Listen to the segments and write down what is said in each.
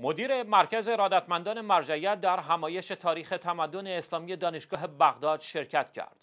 مدیر مرکز ارادتمندان مرجعیت در همایش تاریخ تمدن اسلامی دانشگاه بغداد شرکت کرد.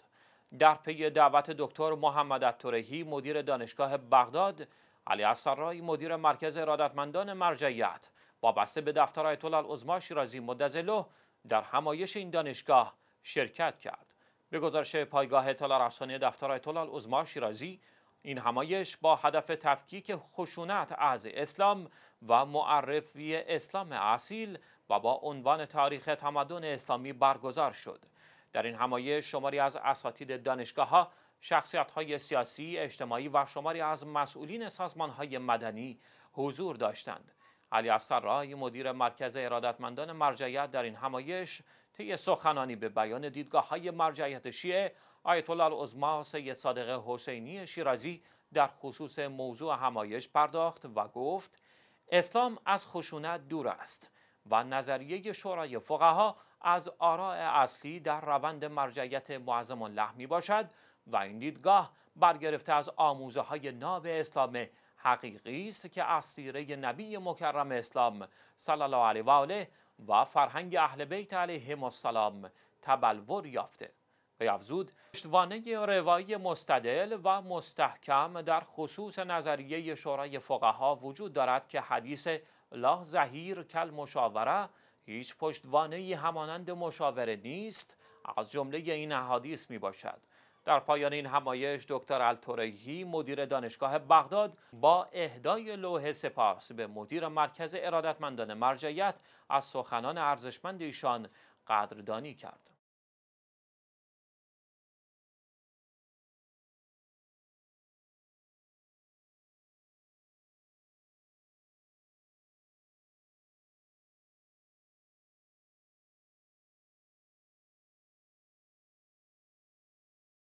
در پی دعوت دکتر محمد الترهی مدیر دانشگاه بغداد، علی اصرای مدیر مرکز ارادتمندان مرجعیت وابسته به دفتر آیت الله العظما شیرازی مدظله در همایش این دانشگاه شرکت کرد. به گزارش پایگاه اطلاع رسانی دفتر آیت الله العظما شیرازی، این همایش با هدف تفکیک خشونت از اسلام و معرفی اسلام اصیل و با عنوان تاریخ تمدن اسلامی برگزار شد. در این همایش شماری از اساتید دانشگاه ها، شخصیت های سیاسی، اجتماعی و شماری از مسئولین سازمان های مدنی حضور داشتند. علی اسرای مدیر مرکز ارادتمندان مرجعیت در این همایش طی سخنانی به بیان دیدگاه های مرجعیت شیعه آیت الله العظما سید صادق حسینی شیرازی در خصوص موضوع همایش پرداخت و گفت اسلام از خشونت دور است و نظریه شورای فقها از آراء اصلی در روند مرجعیت معظم الله می باشد و این دیدگاه برگرفته از آموزه های ناب اسلام حقیقی است که اسیره نبی مکرم اسلام صلی الله علیه و آله و فرهنگ اهل بیت علیهم السلام تبلور یافته وی افزود پشتوانه روایی مستدل و مستحکم در خصوص نظریه شورای فقها وجود دارد که حدیث لا زهیر کل مشاوره هیچ پشتوانه همانند مشاوره نیست از جمله این احادیث می باشد در پایان این همایش دکتر التورهی مدیر دانشگاه بغداد با اهدای لوح سپاس به مدیر مرکز ارادتمندان مرجعیت از سخنان ارزشمند ایشان قدردانی کرد